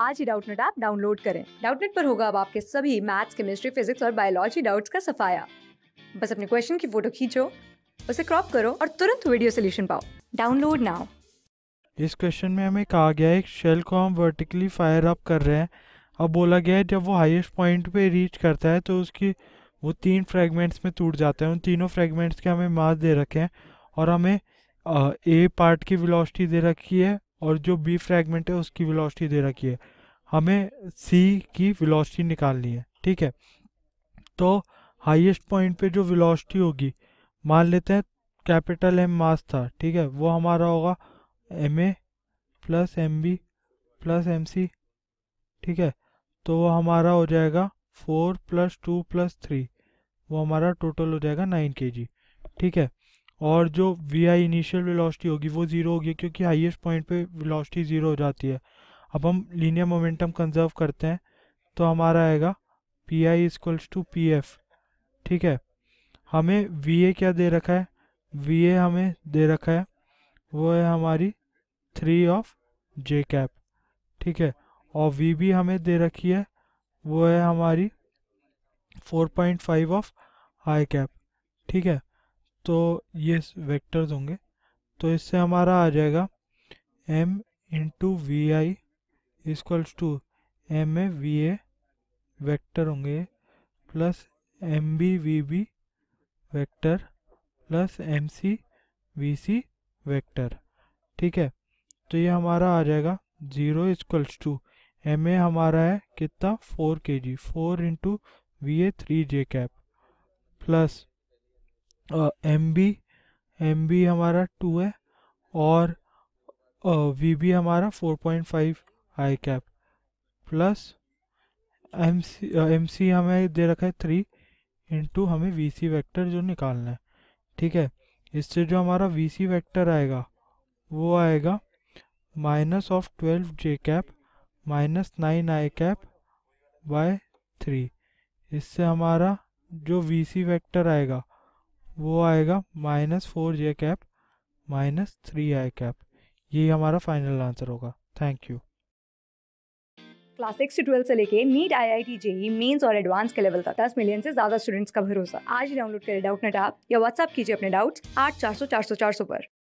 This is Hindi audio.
आज ही डाउटनेट ऐप डाउनलोड करें डाउटनेट पर होगा अब आपके सभी मैथ्स केमिस्ट्री फिजिक्स और बायोलॉजी डाउट्स का सफाया बस अपने क्वेश्चन की फोटो खींचो उसे क्रॉप करो और तुरंत वीडियो सोल्यूशन पाओ डाउनलोड नाउ इस क्वेश्चन में हमें कहा गया है शेल को हम वर्टिकली फायर अप कर रहे हैं अब बोला गया है जब वो हाईएस्ट पॉइंट पे रीच करता है तो उसकी वो तीन फ्रेगमेंट्स में टूट जाता है उन तीनों फ्रेगमेंट्स के हमें मास दे रखे हैं और हमें ए पार्ट की वेलोसिटी दे रखी है और जो बी फ्रैगमेंट है उसकी विलोसिटी दे रखी है हमें सी की विलोसिटी निकालनी है ठीक है तो हाईएस्ट पॉइंट पे जो विलोसिटी होगी मान लेते हैं कैपिटल एम मास था ठीक है वो हमारा होगा M A plus M B plus M C ठीक है तो वो हमारा हो जाएगा four plus two plus three वो हमारा टोटल हो जाएगा नाइन के जी ठीक है और जो वी आई इनिशियल वेलोसिटी होगी वो ज़ीरो होगी क्योंकि हाईएस्ट पॉइंट पे वेलोसिटी ज़ीरो हो जाती है अब हम लीनियर मोमेंटम कंजर्व करते हैं तो हमारा आएगा P I equals to P F ठीक है हमें वी ए क्या दे रखा है वी ए हमें दे रखा है वो है हमारी थ्री ऑफ जे कैप ठीक है और वी बी हमें दे रखी है वो है हमारी four point five of I cap ठीक है तो ये वेक्टर्स होंगे तो इससे हमारा आ जाएगा M into V I equals to M A V A vector होंगे plus M B V B vector plus M C V C vector ठीक है तो ये हमारा आ जाएगा zero equals to M A हमारा है कितना four K G four into V A three J cap plus M B M B हमारा टू है और वी बी हमारा four point five I cap plus M C M C हमें दे रखा है थ्री इंटू हमें वी सी वैक्टर जो निकालना है ठीक है इससे जो हमारा वी सी वैक्टर आएगा वो आएगा minus of twelve J cap minus nine I cap by three इससे हमारा जो वी सी वैक्टर आएगा वो आएगा minus four J cap minus three I cap ये हमारा फाइनल आंसर होगा थैंक यू क्लास सिक्स से ट्वेल्थ से लेके NEET I I T JEE mains और एडवांस के लेवल तक दस मिलियन से ज्यादा स्टूडेंट्स का भरोसा आज ही डाउनलोड करें डाउट नेट आप या व्हाट्सअप कीजिए अपने डाउट्स आठ चार सौ चार सौ चार सौ पर